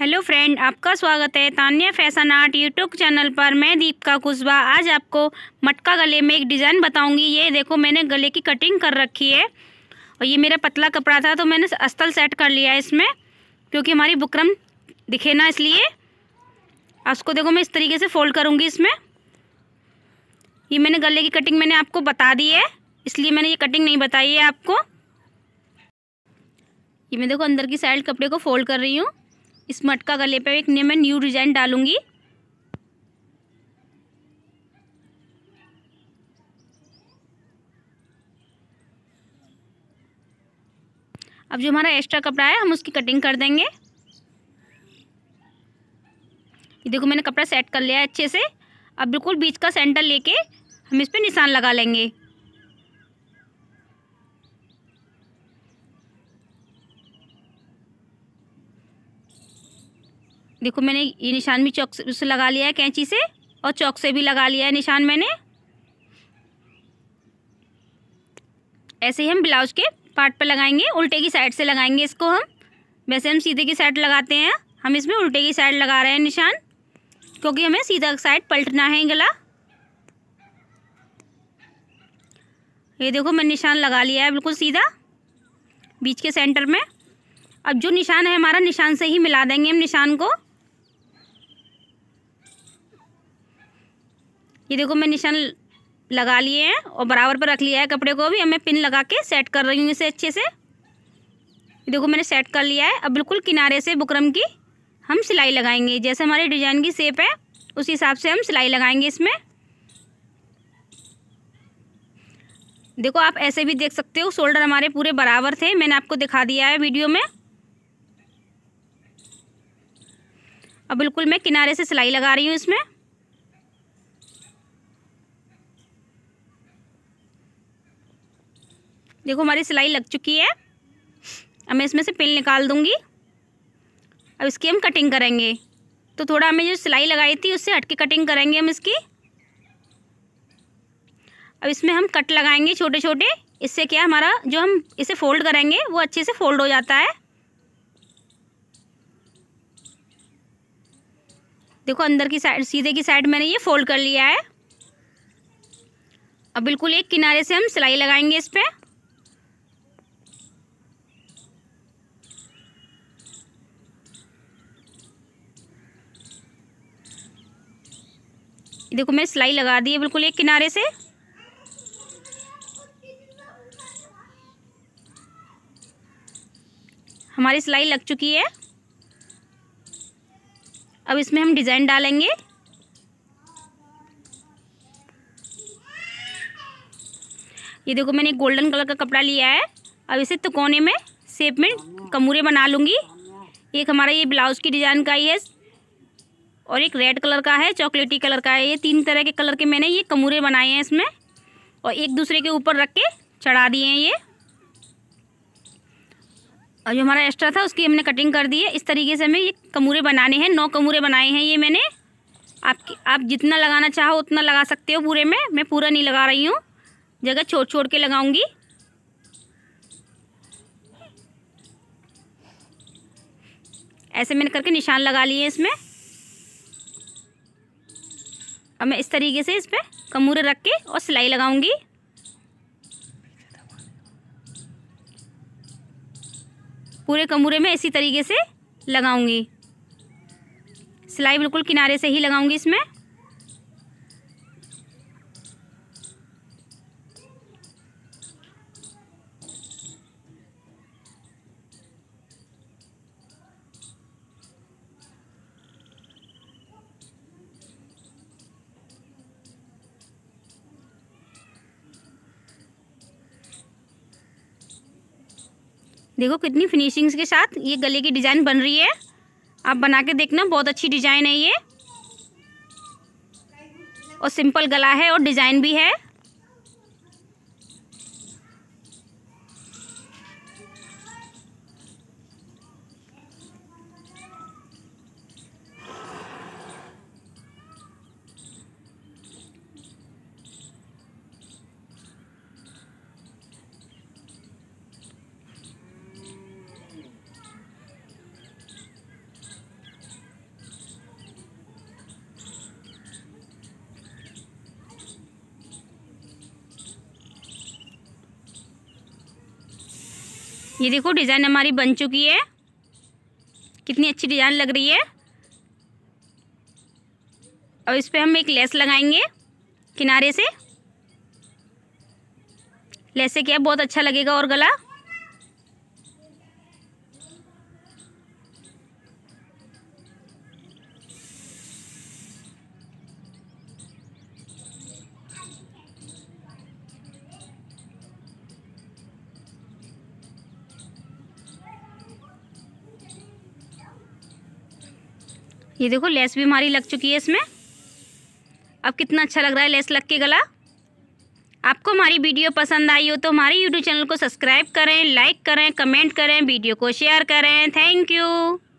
hello friend आपका स्वागत है Tanya fashion art YouTube channel पर मैं दीपका कुशवा आज आपको मटका गले में एक डिज़ाइन बताऊंगी ये देखो मैंने गले की कटिंग कर रखी है और ये मेरा पतला कपड़ा था तो मैंने अस्तल सेट कर लिया है इसमें क्योंकि हमारी बुकरम दिखे ना इसलिए उसको देखो मैं इस तरीके से फोल्ड करूँगी इसमें ये मैंने गले की कटिंग मैंने आपको बता दी है इसलिए मैंने ये कटिंग नहीं बताई है आपको ये मैं देखो अंदर की साइड कपड़े को फोल्ड कर रही हूँ इस मटका गले पे एक मैं न्यू डिजाइन डालूंगी अब जो हमारा एक्स्ट्रा कपड़ा है हम उसकी कटिंग कर देंगे ये देखो मैंने कपड़ा सेट कर लिया है अच्छे से अब बिल्कुल बीच का सेंटर लेके हम इस पर निशान लगा लेंगे देखो मैंने ये निशान भी चौक से लगा लिया है कैंची से और चौक से भी लगा लिया है निशान मैंने ऐसे ही हम ब्लाउज के पार्ट पर लगाएंगे उल्टे की साइड से लगाएंगे इसको हम वैसे हम सीधे की साइड लगाते हैं हम इसमें उल्टे की साइड लगा रहे हैं निशान क्योंकि हमें सीधा साइड पलटना है गला ये देखो मैंने निशान लगा लिया है बिल्कुल सीधा बीच के सेंटर में अब जो निशान है हमारा निशान से ही मिला देंगे हम निशान को ये देखो मैं निशान लगा लिए हैं और बराबर पर रख लिया है कपड़े को भी अब मैं पिन लगा के सेट कर रही हूँ इसे अच्छे से देखो मैंने सेट कर लिया है अब बिल्कुल किनारे से बुकरम की हम सिलाई लगाएंगे जैसे हमारे डिजाइन की सेप है उस हिसाब से हम सिलाई लगाएंगे इसमें देखो आप ऐसे भी देख सकते हो शोल्डर हमारे पूरे बराबर थे मैंने आपको दिखा दिया है वीडियो में अब बिल्कुल मैं किनारे से सिलाई लगा रही हूँ इसमें देखो हमारी सिलाई लग चुकी है अब मैं इसमें से पिन निकाल दूँगी अब इसकी हम कटिंग करेंगे तो थोड़ा हमें जो सिलाई लगाई थी उससे हटके कटिंग करेंगे हम इसकी अब इसमें हम कट लगाएंगे छोटे छोटे इससे क्या हमारा जो हम इसे फोल्ड करेंगे वो अच्छे से फोल्ड हो जाता है देखो अंदर की साइड सीधे की साइड मैंने ये फोल्ड कर लिया है अब बिल्कुल एक किनारे से हम सिलाई लगाएंगे इस पर देखो मैं सिलाई लगा दी है बिल्कुल एक किनारे से हमारी सिलाई लग चुकी है अब इसमें हम डिज़ाइन डालेंगे ये देखो मैंने गोल्डन कलर का कपड़ा लिया है अब इसे कोने में शेप में कमूरे बना लूँगी एक हमारा ये ब्लाउज की डिज़ाइन का ही है और एक रेड कलर का है चॉकलेटी कलर का है ये तीन तरह के कलर के मैंने ये कमूरे बनाए हैं इसमें और एक दूसरे के ऊपर रख के चढ़ा दिए हैं ये और जो हमारा एक्स्ट्रा था उसकी हमने कटिंग कर दी है इस तरीके से हमें ये कमूरे बनाने हैं नौ कमूरे बनाए हैं ये मैंने आपकी आप जितना लगाना चाहो उतना लगा सकते हो पूरे में मैं पूरा नहीं लगा रही हूँ जगह छोड़ छोड़ के लगाऊंगी ऐसे मैंने करके निशान लगा लिए इसमें अब मैं इस तरीके से इस पर कमूरे रख के और सिलाई लगाऊंगी पूरे कमूरे में इसी तरीके से लगाऊंगी सिलाई बिल्कुल किनारे से ही लगाऊंगी इसमें देखो कितनी फिनिशिंग्स के साथ ये गले की डिज़ाइन बन रही है आप बना के देखना बहुत अच्छी डिज़ाइन है ये और सिंपल गला है और डिज़ाइन भी है ये देखो डिज़ाइन हमारी बन चुकी है कितनी अच्छी डिज़ाइन लग रही है और इस पर हम एक लेस लगाएंगे किनारे से लेस से क्या बहुत अच्छा लगेगा और गला ये देखो लेस भी हमारी लग चुकी है इसमें अब कितना अच्छा लग रहा है लेस लग के गला आपको हमारी वीडियो पसंद आई हो तो हमारे यूट्यूब चैनल को सब्सक्राइब करें लाइक करें कमेंट करें वीडियो को शेयर करें थैंक यू